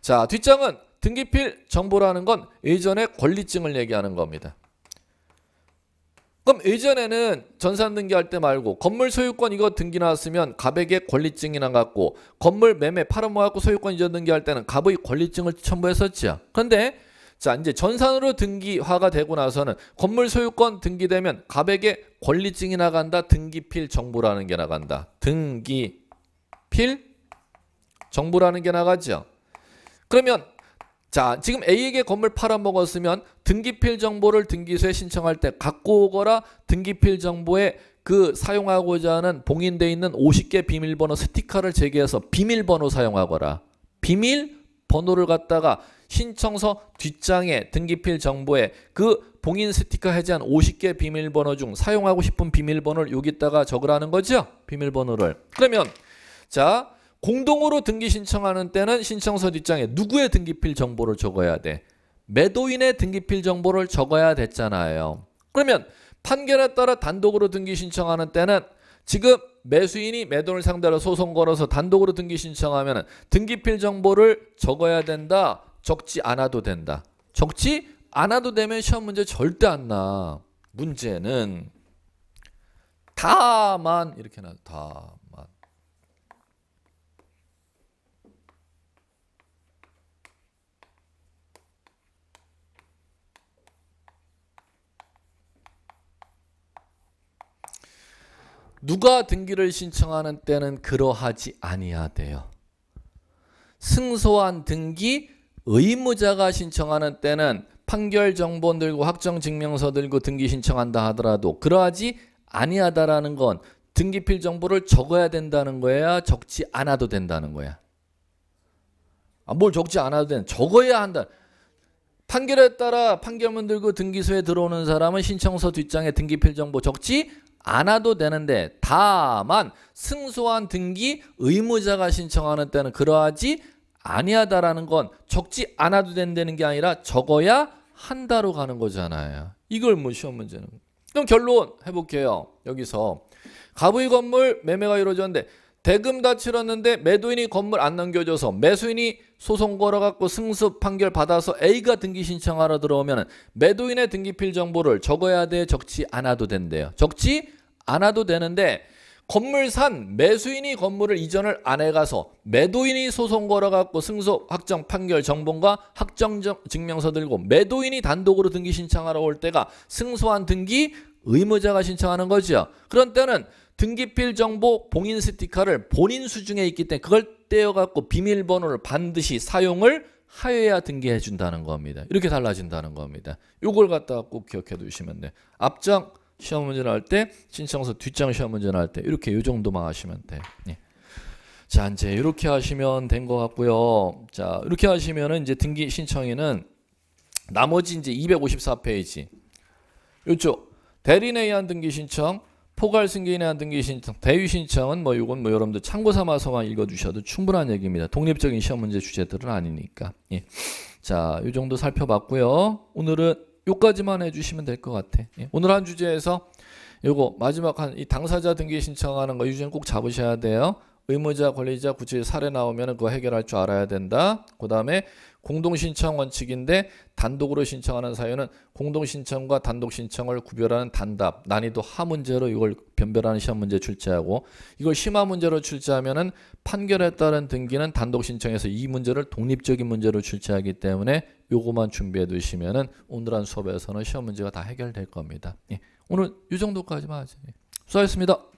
Speaker 1: 자, 뒷장은 등기필 정보라는 건예전에 권리증을 얘기하는 겁니다. 그럼 예전에는 전산 등기할 때 말고 건물 소유권 이거 등기 나왔으면 갑에게 권리증이 나갔고 건물 매매 팔아모았고 소유권 이전 등기할 때는 갑의 권리증을 첨부했었죠. 그런데 자 이제 전산으로 등기화가 되고 나서는 건물 소유권 등기되면 갑에게 권리증이 나간다 등기필 정보라는 게 나간다 등기필 정보라는 게 나가죠. 그러면 자 지금 A에게 건물 팔아먹었으면 등기필 정보를 등기소에 신청할 때 갖고 오거라 등기필 정보에 그 사용하고자 하는 봉인돼 있는 50개 비밀번호 스티커를 제기해서 비밀번호 사용하거라 비밀번호를 갖다가 신청서 뒷장에 등기필 정보에 그 봉인 스티커 해제한 50개 비밀번호 중 사용하고 싶은 비밀번호를 여기다가 적으라는 거죠 비밀번호를 그러면 자 공동으로 등기 신청하는 때는 신청서 뒷장에 누구의 등기필 정보를 적어야 돼? 매도인의 등기필 정보를 적어야 됐잖아요. 그러면 판결에 따라 단독으로 등기 신청하는 때는 지금 매수인이 매도를 상대로 소송 걸어서 단독으로 등기 신청하면 등기필 정보를 적어야 된다. 적지 않아도 된다. 적지 않아도 되면 시험 문제 절대 안 나. 문제는 다만 이렇게 나. 다만 누가 등기를 신청하는 때는 그러하지 아니하대요. 승소한 등기 의무자가 신청하는 때는 판결 정본 들고 확정 증명서 들고 등기 신청한다 하더라도 그러하지 아니하다라는 건 등기필 정보를 적어야 된다는 거야 적지 않아도 된다는 거야 아, 뭘 적지 않아도 되는 적어야 한다 판결에 따라 판결문 들고 등기소에 들어오는 사람은 신청서 뒷장에 등기필 정보 적지 않아도 되는데 다만 승소한 등기 의무자가 신청하는 때는 그러하지 아니하다라는 건 적지 않아도 된다는 게 아니라 적어야 한다로 가는 거잖아요. 이걸 뭐 시험 문제는. 그럼 결론 해볼게요. 여기서 가부의 건물 매매가 이루어졌는데 대금 다 치렀는데 매도인이 건물 안 넘겨줘서 매수인이 소송 걸어갖고 승소 판결 받아서 A가 등기 신청하러 들어오면 매도인의 등기필 정보를 적어야 돼 적지 않아도 된대요. 적지 않아도 되는데 건물 산 매수인이 건물을 이전을 안 해가서 매도인이 소송 걸어갖고 승소 확정 판결 정본과 확정 증명서 들고 매도인이 단독으로 등기 신청하러 올 때가 승소한 등기 의무자가 신청하는 거지요. 그런 때는 등기필 정보 봉인 스티커를 본인 수중에 있기 때문에 그걸 떼어갖고 비밀번호를 반드시 사용을 하여야 등기해 준다는 겁니다. 이렇게 달라진다는 겁니다. 이걸 갖다가 꼭 기억해 두시면 돼요. 앞장 시험 문제 나올 때 신청서 뒷장 시험 문제 나올 때 이렇게 이 정도만 하시면 돼요. 예. 자 이제 이렇게 하시면 된 것 같고요. 자 이렇게 하시면은 이제 등기 신청에는 나머지 이제 254페이지 이쪽 대리인에 의한 등기 신청 포괄 승계인의 등기 신청, 대위 신청은 뭐 이건 뭐 여러분들 참고 삼아서만 읽어주셔도 충분한 얘기입니다. 독립적인 시험 문제 주제들은 아니니까. 예. 자, 이 정도 살펴봤고요. 오늘은 요까지만 해주시면 될 것 같아. 예. 오늘 한 주제에서 요거 마지막 한 이 당사자 등기 신청하는 거 유전 꼭 잡으셔야 돼요. 의무자, 권리자, 구체 사례 나오면 그거 해결할 줄 알아야 된다. 그 다음에 공동신청 원칙인데 단독으로 신청하는 사유는 공동신청과 단독신청을 구별하는 단답, 난이도 하 문제로 이걸 변별하는 시험 문제 출제하고 이걸 심화 문제로 출제하면은 판결에 따른 등기는 단독신청에서 이 문제를 독립적인 문제로 출제하기 때문에 요거만 준비해 두시면은 오늘 한 수업에서는 시험 문제가 다 해결될 겁니다. 예. 오늘 이 정도까지만 하죠. 예, 수고하셨습니다.